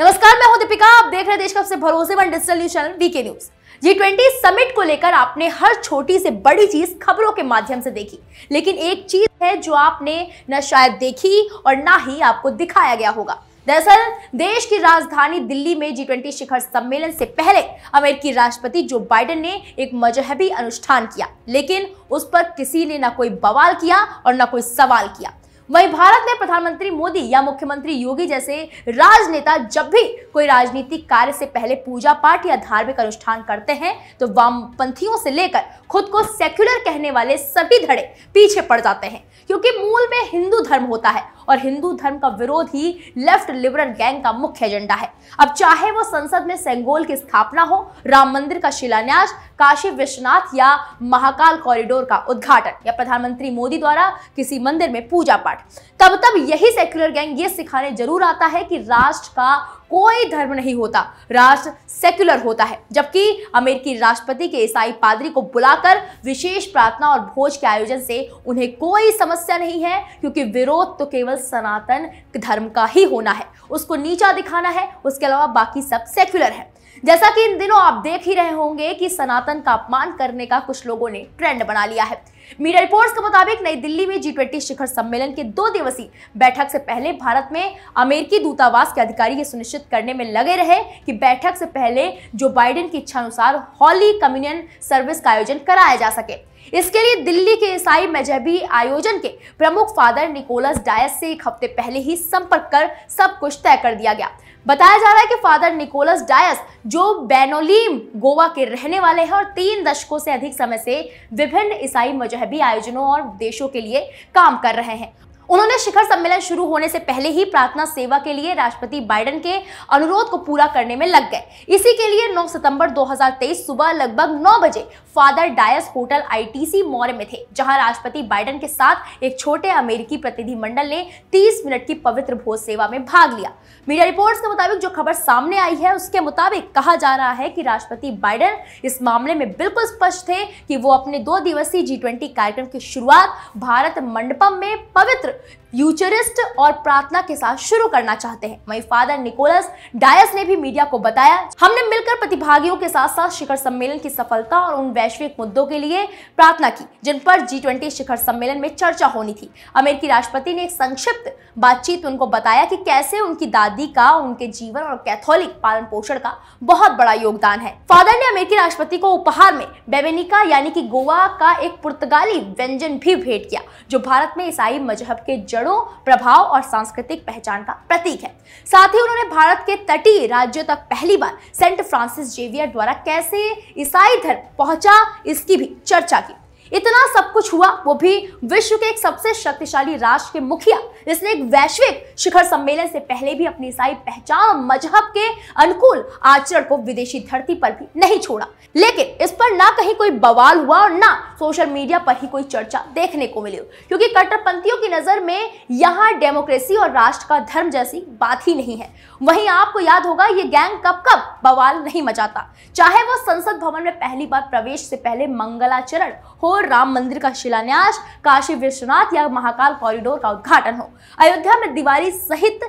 नमस्कार मैं हूं दीपिका आप देख रहे हैं देश का सबसे भरोसेमंद digital news channel VK news G twenty summit को लेकर आपने हर छोटी से बड़ी चीज खबरों के माध्यम से देखी लेकिन एक चीज है जो आपने न शायद देखी और ना ही आपको दिखाया गया होगा दरअसल देश की राजधानी दिल्ली में जी ट्वेंटी शिखर सम्मेलन से पहले अमेरिकी राष्ट्रपति जो बाइडेन ने एक मजहबी अनुष्ठान किया लेकिन उस पर किसी ने ना कोई बवाल किया और ना कोई सवाल किया वहीं भारत में प्रधानमंत्री मोदी या मुख्यमंत्री योगी जैसे राजनेता जब भी कोई राजनीतिक कार्य से पहले पूजा पाठ या धार्मिक अनुष्ठान करते हैं तो वामपंथियों से लेकर खुद को सेक्युलर कहने वाले सभी धड़े पीछे पड़ जाते हैं क्योंकि मूल में हिंदू धर्म होता है और हिंदू धर्म का विरोध ही लेफ्ट लिबरल गैंग का मुख्य एजेंडा है अब चाहे वो संसद में सेंगोल की स्थापना हो राम मंदिर का शिलान्यास काशी विश्वनाथ या महाकाल कॉरिडोर का उद्घाटन या प्रधानमंत्री मोदी द्वारा किसी मंदिर में पूजा पाठ तब तब यही सेक्युलर गैंग ये सिखाने जरूर आता है कि राष्ट्र का कोई धर्म नहीं होता राष्ट्र सेक्युलर होता है जबकि अमेरिकी राष्ट्रपति के ईसाई पादरी को बुलाकर विशेष प्रार्थना और भोज के आयोजन से उन्हें कोई समस्या नहीं है क्योंकि विरोध तो केवल सनातन धर्म का ही होना है उसको नीचा दिखाना है उसके अलावा बाकी सब सेक्युलर है जैसा कि इन दिनों आप देख ही रहे होंगे कि सनातन का अपमान करने का कुछ लोगों ने ट्रेंड बना लिया है मीडिया रिपोर्ट्स के मुताबिक नई दिल्ली में जी ट्वेंटी शिखर सम्मेलन के दो दिवसीय बैठक से पहले भारत में अमेरिकी दूतावास के अधिकारी ये सुनिश्चित करने में लगे रहे कि बैठक से पहले जो बाइडेन की इच्छानुसार हॉली कम्युनियन सर्विस का आयोजन कराया जा सके इसके लिए दिल्ली के ईसाई मजहबी आयोजन के प्रमुख फादर निकोलस डायस से एक हफ्ते पहले ही संपर्क कर सब कुछ तय कर दिया गया बताया जा रहा है कि फादर निकोलस डायस जो बेनोलीम गोवा के रहने वाले हैं और तीन दशकों से अधिक समय से विभिन्न ईसाई मजहबी आयोजनों और देशों के लिए काम कर रहे हैं उन्होंने शिखर सम्मेलन शुरू होने से पहले ही प्रार्थना सेवा के लिए राष्ट्रपति बाइडेन के अनुरोध को पूरा करने में लग गए इसी के लिए 9 सितंबर 2023 सुबह लगभग 9 बजे father Dias hotel ITC Maurya में थे जहां राष्ट्रपति बाइडेन के साथ एक छोटे अमेरिकी प्रतिनिधिमंडल ने 30 मिनट की पवित्र भोज सेवा में भाग लिया मीडिया रिपोर्ट्स के मुताबिक जो खबर सामने आई है उसके मुताबिक कहा जा रहा है कि राष्ट्रपति बाइडन इस मामले में बिल्कुल स्पष्ट थे कि वो अपने दो दिवसीय जी कार्यक्रम की शुरुआत भारत मंडपम में पवित्र यूचरिस्ट और प्रार्थना के साथ शुरू करना चाहते हैं वही फादर निकोलस डायस ने भी मीडिया को बताया हमने मिलकर प्रतिभागियों के साथ साथ शिखर सम्मेलन की सफलता और उन वैश्विक मुद्दों के लिए प्रार्थना की जिन पर जी ट्वेंटी शिखर सम्मेलन में चर्चा होनी थी अमेरिकी राष्ट्रपति ने एक संक्षिप्त बातचीत उनको बताया कि कैसे उनकी दादी का उनके जीवन और कैथोलिक पालन पोषण का बहुत बड़ा योगदान है फादर ने अमेरिकी राष्ट्रपति को उपहार में बेबेनिका यानी कि गोवा का एक पुर्तगाली व्यंजन भी भेंट किया जो भारत में ईसाई मजहब भारत के जड़ों प्रभाव और सांस्कृतिक पहचान का प्रतीक है साथ ही उन्होंने भारत के तटीय राज्यों तक पहली बार सेंट फ्रांसिस जेवियर द्वारा कैसे ईसाई धर्म पहुंचा इसकी भी चर्चा की इतना सब कुछ हुआ वो भी विश्व के एक सबसे शक्तिशाली राष्ट्र के मुखिया जिसने एक वैश्विक शिखर सम्मेलन से पहले भी अपनी ईसाई पहचान मजहब के अनुकूल आचरण को विदेशी धरती पर भी नहीं छोड़ा लेकिन इस पर ना कहीं कोई बवाल हुआ और ना सोशल मीडिया पर ही कोई चर्चा देखने को मिली क्योंकि कट्टरपंथियों की नजर में यहाँ डेमोक्रेसी और राष्ट्र का धर्म जैसी बात ही नहीं है वहीं आपको याद होगा ये गैंग कब कब बवाल नहीं मचाता चाहे वो संसद भवन में पहली बार प्रवेश से पहले मंगलाचरण हो और राम मंदिर का शिलान्यास काशी विश्वनाथ या महाकाल कॉरिडोर का उद्घाटन हो अयोध्या में दिवाली सहित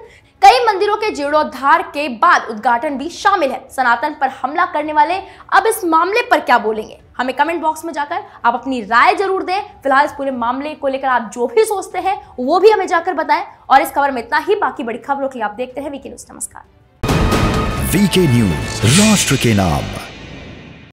कई मंदिरों के जीर्णोद्धार के बाद उद्घाटन भी शामिल है सनातन पर हमला करने वाले अब इस मामले पर क्या बोलेंगे हमें कमेंट बॉक्स में जाकर आप अपनी राय जरूर दें फिलहाल इस पूरे मामले को लेकर आप जो भी सोचते हैं वो भी हमें जाकर बताएं और इस खबर में इतना ही बाकी बड़ी खबरों के लिए आप देखते हैं वीके न्यूज नमस्कार वीके न्यूज राष्ट्र के नाम